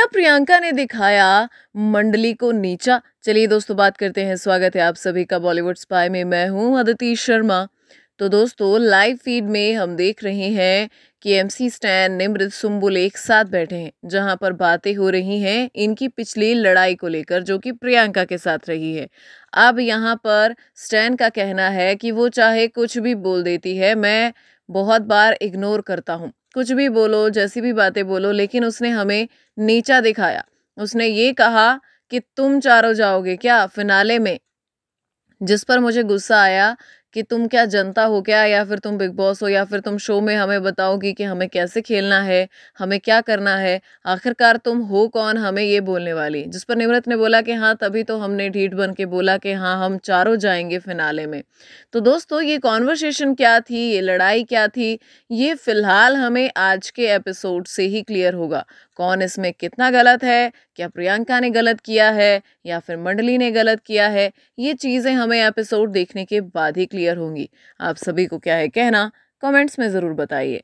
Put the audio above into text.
क्या प्रियंका ने दिखाया मंडली को नीचा चलिए दोस्तों बात करते हैं स्वागत है आप सभी का बॉलीवुड स्पाई में मैं हूं अदिति शर्मा तो दोस्तों लाइव फीड में हम देख रहे हैं कि एमसी स्टैन निमृत सुम्बुल एक साथ बैठे हैं जहां पर बातें हो रही हैं इनकी पिछली लड़ाई को लेकर जो कि प्रियंका के साथ रही है अब यहां पर स्टैन का कहना है कि वो चाहे कुछ भी बोल देती है मैं बहुत बार इग्नोर करता हूँ कुछ भी बोलो जैसी भी बातें बोलो लेकिन उसने हमें नीचा दिखाया उसने ये कहा कि तुम चारों जाओगे क्या फिनाले में जिस पर मुझे गुस्सा आया कि तुम क्या जनता हो क्या या फिर तुम बिग बॉस हो या फिर तुम शो में हमें बताओगी कि हमें कैसे खेलना है हमें क्या करना है आखिरकार तुम हो कौन हमें ये बोलने वाली जिस पर निमृत ने बोला कि हाँ तभी तो हमने ढीठ बन के बोला कि हाँ हम चारों जाएंगे फिनाले में तो दोस्तों ये कॉन्वर्सेशन क्या थी ये लड़ाई क्या थी ये फ़िलहाल हमें आज के एपिसोड से ही क्लियर होगा कौन इसमें कितना गलत है क्या प्रियंका ने गलत किया है या फिर मंडली ने गलत किया है ये चीज़ें हमें एपिसोड देखने के बाद ही क्लियर क्लियर होंगी आप सभी को क्या है कहना कमेंट्स में ज़रूर बताइए